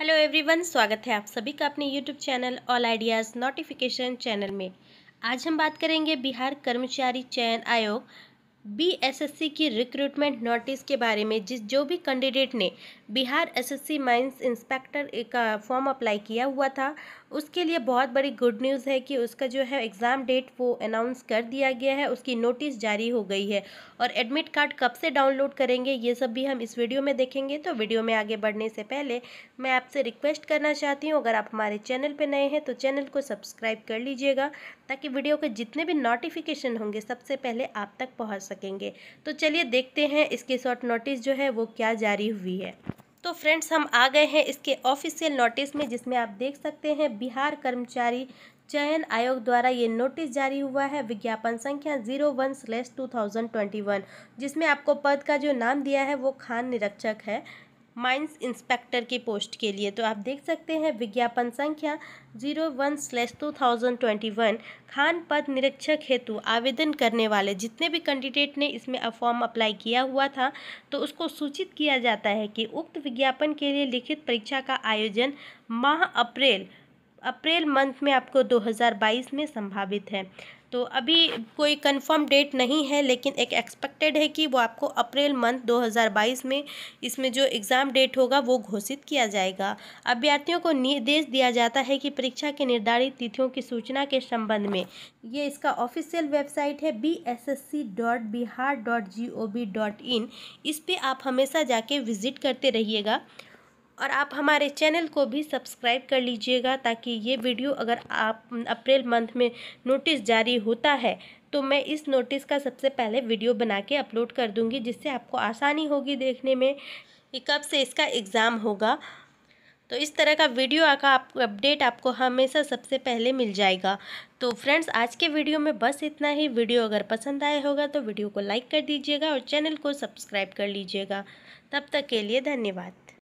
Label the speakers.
Speaker 1: hello everyone स्वागत है आप सभी का अपने YouTube channel all ideas notification channel में आज हम बात करेंगे बिहार कर्मचारी चयन आयोग बीएसएससी की रिक्रूटमेंट नोटिस के बारे में जिस जो भी कैंडिडेट ने बिहार एसएससी माइंस इंस्पेक्टर का फॉर्म अप्लाई किया हुआ था उसके लिए बहुत बड़ी गुड न्यूज़ है कि उसका जो है एग्ज़ाम डेट वो अनाउंस कर दिया गया है उसकी नोटिस जारी हो गई है और एडमिट कार्ड कब से डाउनलोड करेंगे ये सब भी हम इस वीडियो में देखेंगे तो वीडियो में आगे बढ़ने से पहले मैं आपसे रिक्वेस्ट करना चाहती हूँ अगर आप हमारे चैनल पर नए हैं तो चैनल को सब्सक्राइब कर लीजिएगा ताकि वीडियो के जितने भी नोटिफिकेशन होंगे सबसे पहले आप तक पहुँच सकें सकेंगे तो चलिए देखते हैं इसकी शॉर्ट नोटिस जो है वो क्या जारी हुई है तो फ्रेंड्स हम आ गए हैं इसके ऑफिशियल नोटिस में जिसमें आप देख सकते हैं बिहार कर्मचारी चयन आयोग द्वारा ये नोटिस जारी हुआ है विज्ञापन संख्या zero one slash two thousand twenty one जिसमें आपको पद का जो नाम दिया है वो खान निरीक्षक है माइंस इंस्पेक्टर की पोस्ट के लिए तो आप देख सकते हैं विज्ञापन संख्या zero one slash two thousand twenty one खान पद निरीक्षक हेतु आवेदन करने वाले जितने भी कैंडिडेट ने इसमें फॉर्म अप्लाई किया हुआ था तो उसको सूचित किया जाता है कि उक्त विज्ञापन के लिए लिखित परीक्षा का आयोजन माह अप्रैल अप्रैल मंथ में आपको 2022 में संभावित है तो अभी कोई कंफर्म डेट नहीं है लेकिन एक एक्सपेक्टेड है कि वो आपको अप्रैल मंथ 2022 में इसमें जो एग्ज़ाम डेट होगा वो घोषित किया जाएगा अभ्यर्थियों को निर्देश दिया जाता है कि परीक्षा के निर्धारित तिथियों की सूचना के संबंध में ये इसका ऑफिशियल वेबसाइट है B S S C dot Bihar dot G O V dot in इस पर आप हमेशा जाके विज़िट करते रहिएगा और आप हमारे चैनल को भी सब्सक्राइब कर लीजिएगा ताकि ये वीडियो अगर आप अप्रैल मंथ में नोटिस जारी होता है तो मैं इस नोटिस का सबसे पहले वीडियो बना के अपलोड कर दूँगी जिससे आपको आसानी होगी देखने में कि कब से इसका एग्ज़ाम होगा तो इस तरह का वीडियो का आप अपडेट आपको हमेशा सबसे पहले मिल जाएगा तो फ्रेंड्स आज के वीडियो में बस इतना ही वीडियो अगर पसंद आया होगा तो वीडियो को लाइक कर दीजिएगा और चैनल को सब्सक्राइब कर लीजिएगा तब तक के लिए धन्यवाद